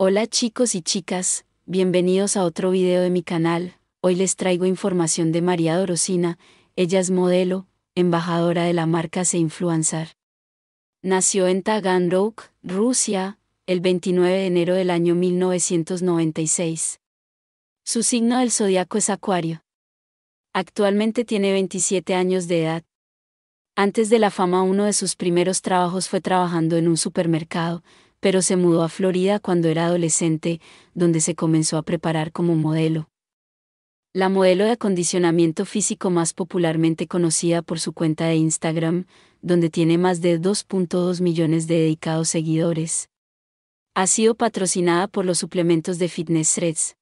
Hola chicos y chicas, bienvenidos a otro video de mi canal, hoy les traigo información de María Dorosina, ella es modelo, embajadora de la marca Se Influencer. Nació en Taganrog, Rusia, el 29 de enero del año 1996. Su signo del zodiaco es Acuario. Actualmente tiene 27 años de edad. Antes de la fama uno de sus primeros trabajos fue trabajando en un supermercado, pero se mudó a Florida cuando era adolescente, donde se comenzó a preparar como modelo. La modelo de acondicionamiento físico más popularmente conocida por su cuenta de Instagram, donde tiene más de 2.2 millones de dedicados seguidores. Ha sido patrocinada por los suplementos de Fitness Threads.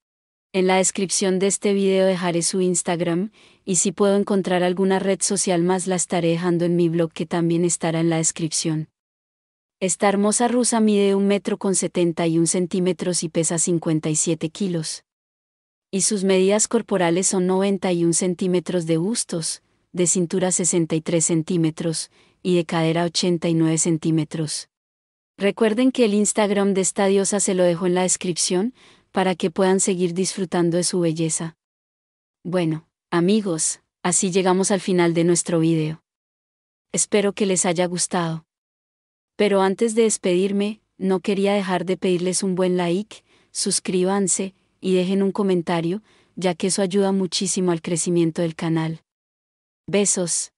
En la descripción de este video dejaré su Instagram, y si puedo encontrar alguna red social más la estaré dejando en mi blog que también estará en la descripción. Esta hermosa rusa mide un metro con 71 centímetros y pesa 57 kilos. Y sus medidas corporales son 91 centímetros de bustos, de cintura 63 centímetros y de cadera 89 centímetros. Recuerden que el Instagram de esta diosa se lo dejo en la descripción para que puedan seguir disfrutando de su belleza. Bueno, amigos, así llegamos al final de nuestro video. Espero que les haya gustado. Pero antes de despedirme, no quería dejar de pedirles un buen like, suscríbanse y dejen un comentario, ya que eso ayuda muchísimo al crecimiento del canal. Besos.